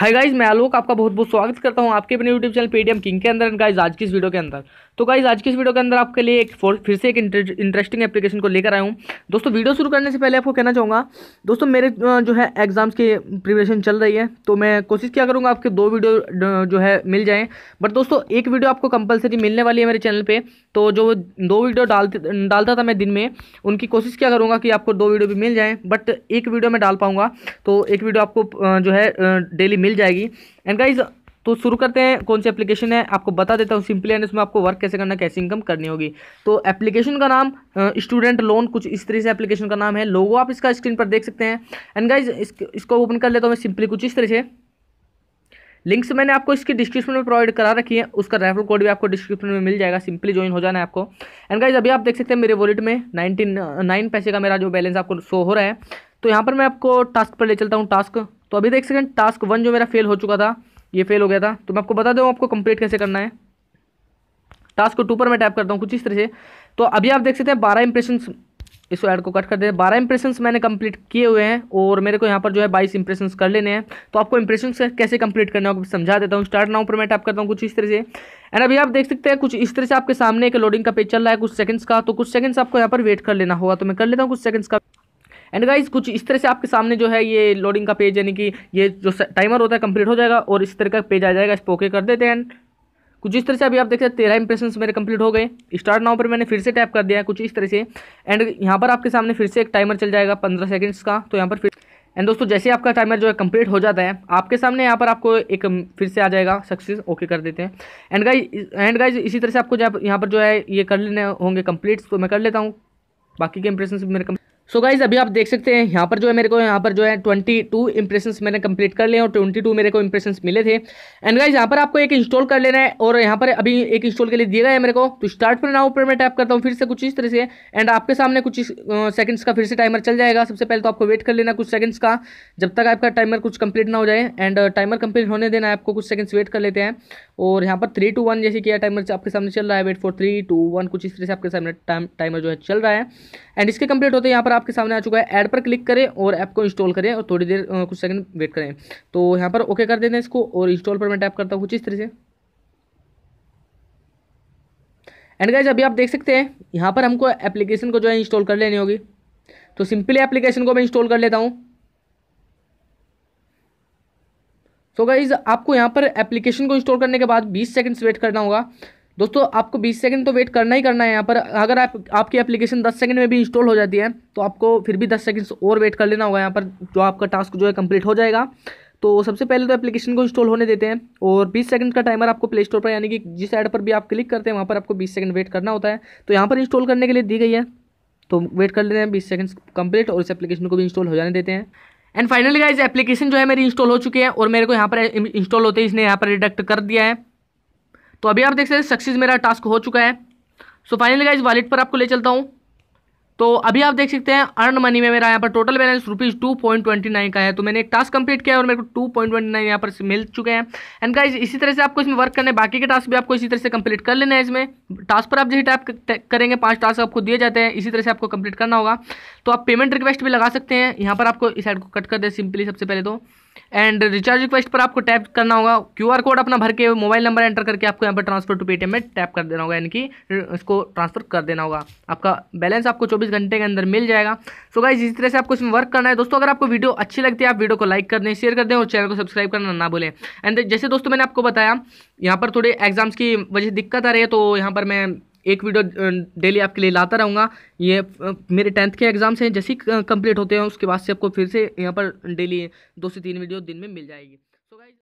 hi guys मैं आलोक आपका बहुत बहुत स्वागत करता हूँ आपके अपने यूट्यूब चैनल पेटीएम किंग के अंदर एंड गाइज आज की इस वीडियो के अंदर तो गाइज आज की इस वीडियो के अंदर आपके लिए एक फिर से एक इंटरेस्टिंग एप्लीकेशन को लेकर आया हूँ दोस्तों वीडियो शुरू करने से पहले आपको कहना चाहूँगा दोस्तों मेरे जो है एग्जाम्स की प्रिपरेशन चल रही है तो मैं कोशिश क्या करूँगा आपके दो वीडियो जो है मिल जाएँ बट दोस्तों एक वीडियो आपको कंपलसरी मिलने वाली है मेरे चैनल पर तो जो दो वीडियो डालते डालता था मैं दिन में उनकी कोशिश क्या करूँगा कि आपको दो वीडियो भी मिल जाएँ बट एक वीडियो मैं डाल पाऊँगा तो एक वीडियो आपको जो है डेली मिल जाएगी एंड गाइज तो शुरू करते हैं कौन सी एप्लीकेशन है आपको बता देता हूँ सिंपली एंड इसमें आपको वर्क कैसे करना कैसे इनकम करनी होगी तो एप्लीकेशन का नाम स्टूडेंट लोन कुछ इस तरह से एप्लीकेशन का नाम है लोगो आप इसका स्क्रीन पर देख सकते हैं एंड गाइज इसको ओपन कर लेता हूँ मैं सिंपली कुछ इस तरह से लिंक्स मैंने आपको इसकी डिस्क्रिप्शन में प्रोवाइड करा रखी है उसका रेफर कोड भी आपको डिस्क्रिप्शन में मिल जाएगा सिंपली ज्वाइन हो जाना है आपको एंड गाइज अभी आप देख सकते हैं मेरे वॉलेट में नाइनटी नाइन पैसे का मेरा जो बैलेंस आपको शो हो रहा है तो यहाँ पर मैं आपको टास्क पर ले चलता हूँ टास्क तो अभी देख सकते हैं टास्क वन जो मेरा फेल हो चुका था ये फेल हो गया था तो मैं आपको बता दूँ आपको कंप्लीट कैसे करना है टास्क को टू पर मैं टैप करता हूँ कुछ इस तरह से तो अभी आप देख सकते हैं बारह इंप्रेशन इस ऐड को कट कर दे बारह इंप्रेशन मैंने कंप्लीट किए हुए हैं और मेरे को यहाँ पर जो है बाईस इंप्रेशन कर लेने हैं तो आपको इंप्रेशन कैसे कंप्लीट करना होगा समझा देता हूँ स्टार्ट नाउ पर मैं टैप करता हूँ कुछ इस तरह से एंड अभी आप देख सकते हैं कुछ इस तरह से आपके सामने एक लोडिंग का पेज चल रहा है कुछ सेकंड्स का तो कुछ सेकंड्स आपको यहाँ पर वेट कर लेना होगा तो मैं कर लेता हूँ कुछ सेकंड्स का एंड गाइज कुछ इस तरह से आपके सामने जो है ये लोडिंग का पेज यानी कि ये जो टाइमर होता है कंप्लीट हो जाएगा और इस तरह का पेज आ जाएगा इस पर ओके कर देते हैं कुछ इस तरह से अभी आप देख सकते हैं तेरह इंप्रेशन मेरे कंप्लीट हो गए स्टार्ट नाउ पर मैंने फिर से टैप कर दिया है कुछ इस तरह से एंड यहाँ पर आपके सामने फिर से एक टाइमर चल जाएगा पंद्रह सेकेंड्स का तो यहाँ पर फिर एंड दोस्तों जैसे आपका टाइमर जो है कंप्लीट हो जाता है आपके सामने यहाँ पर आपको एक फिर से आ जाएगा सक्सेस ओके कर देते हैं एंड गाइज एंड गाइज इसी तरह से आपको यहाँ पर जो है ये कर लेने होंगे कंप्लीट तो मैं कर लेता हूँ बाकी के इंप्रेशन मेरे सो so गाइज अभी आप देख सकते हैं यहाँ पर जो है मेरे को यहाँ पर जो है ट्वेंटी टू इम्प्रेशन मैंने कंप्लीट कर लिए और ट्वेंटी टू मेरे को इम्प्रेशन मिले थे एंड गाइज यहाँ पर आपको एक इंस्टॉल कर लेना है और यहाँ पर अभी एक इंस्टॉल के लिए दिया गया है मेरे को तो स्टार्ट पर ना ऊपर मैं टैप करता हूँ फिर से कुछ इस तरह से एंड आपके सामने कुछ सेकंड्स का फिर से टाइमर चल जाएगा सबसे पहले तो आपको वेट कर लेना कुछ सेकंड्स का जब तक आपका टाइमर कुछ कंप्लीट ना हो जाए एंड टाइमर कंप्लीट होने देना है आपको कुछ सेकंड्स वेट कर लेते हैं और यहाँ पर थ्री टू वन जैसे किया टाइमर आपके सामने चल रहा है wait for three two one कुछ इस तरह से आपके सामने टाइम टाइमर जो है चल रहा है एंड इसके कंप्लीट होते हैं यहाँ पर आपके सामने आ चुका है ऐड पर क्लिक करें और ऐप को इंस्टॉल करें और थोड़ी देर कुछ सेकंड वेट करें तो यहाँ पर ओके कर देते हैं इसको और इंस्टॉल पर मैं टैप करता हूँ कुछ इस तरह से एंड गाइज अभी आप देख सकते हैं यहाँ पर हमको एप्लीकेशन को जो है इंस्टॉल कर लेनी होगी तो सिंपली एप्लीकेशन को मैं इंस्टॉल कर लेता हूँ सो तो गाइज आपको यहाँ पर एप्लीकेशन को इंस्टॉल करने के बाद बीस सेकेंड्स वेट करना होगा दोस्तों आपको 20 सेकंड तो वेट करना ही करना है यहाँ पर अगर आप आपकी एप्लीकेशन 10 सेकंड में भी इंस्टॉल हो जाती है तो आपको फिर भी 10 सेकंड्स और वेट कर लेना होगा यहाँ पर जो आपका टास्क जो है कंप्लीट हो जाएगा तो सबसे पहले तो एप्लीकेशन को इंस्टॉल होने देते हैं और 20 सेकंड का टाइमर आपको प्ले स्टोर पर यानी कि जिस एड पर भी आप क्लिक करते हैं वहाँ पर आपको बीस सेकंड वेट करना होता है तो यहाँ पर इंस्टॉल करने के लिए दी गई है तो वेट कर लेते हैं बीस सेकंड्स कंप्लीट और इस एप्लीकेशन को भी इंस्टॉल हो जाने देते हैं एंड फाइनली गाइज एप्लीकेशन जो है मेरी इंस्टॉल हो चुकी है और मेरे को यहाँ पर इंस्टॉल होते ही इसने यहाँ पर रिडक्ट कर दिया है तो अभी आप देख सकते हैं सक्सेस मेरा टास्क हो चुका है सो फाइनली गाइज वॉलेट पर आपको ले चलता हूँ तो अभी आप देख सकते हैं अर्न मनी में मेरा यहाँ पर total balance rupees two point twenty nine का है तो मैंने एक टास्क कंप्लीट किया और मेरे को टू पॉइंट ट्वेंटी नाइन यहाँ पर मिल चुके हैं एंड गाइज इसी तरह से आपको इसमें वर्क करने बाकी के टास्क भी आपको इसी तरह से कंप्लीट कर लेना है इसमें टास्क पर आप जैसे टाइप करेंगे पाँच टास्क आपको दिए जाते हैं इसी तरह से आपको कंप्लीट करना होगा तो आप पेमेंट रिक्वेस्ट भी लगा सकते हैं यहाँ पर आपको इस साइड को कट कर दे सिंपली सबसे पहले तो एंड रिचार्ज रिक्वेस्ट पर आपको टैप करना होगा क्यू कोड अपना भर के मोबाइल नंबर एंटर करके आपको यहाँ पर ट्रांसफर टू पेटीएम में टैप कर देना होगा यानी कि इसको ट्रांसफर कर देना होगा आपका बैलेंस आपको चौबीस घंटे के अंदर मिल जाएगा सो so गाइज इस तरह से आपको इसमें वर्क करना है दोस्तों अगर आपको वीडियो अच्छी लगती है आप वीडियो को लाइक कर दें शेयर कर दें और चैनल को सब्सक्राइब करना ना भूलें एंड जैसे दोस्तों मैंने आपको बताया यहाँ पर थोड़े एग्जाम्स की वजह दिक्कत आ रही है तो यहाँ पर मैं एक वीडियो डेली आपके लिए लाता रहूँगा ये मेरे टेंथ के एग्ज़ाम्स हैं जैसे ही कंप्लीट होते हैं उसके बाद से आपको फिर से यहाँ पर डेली दो से तीन वीडियो दिन में मिल जाएगी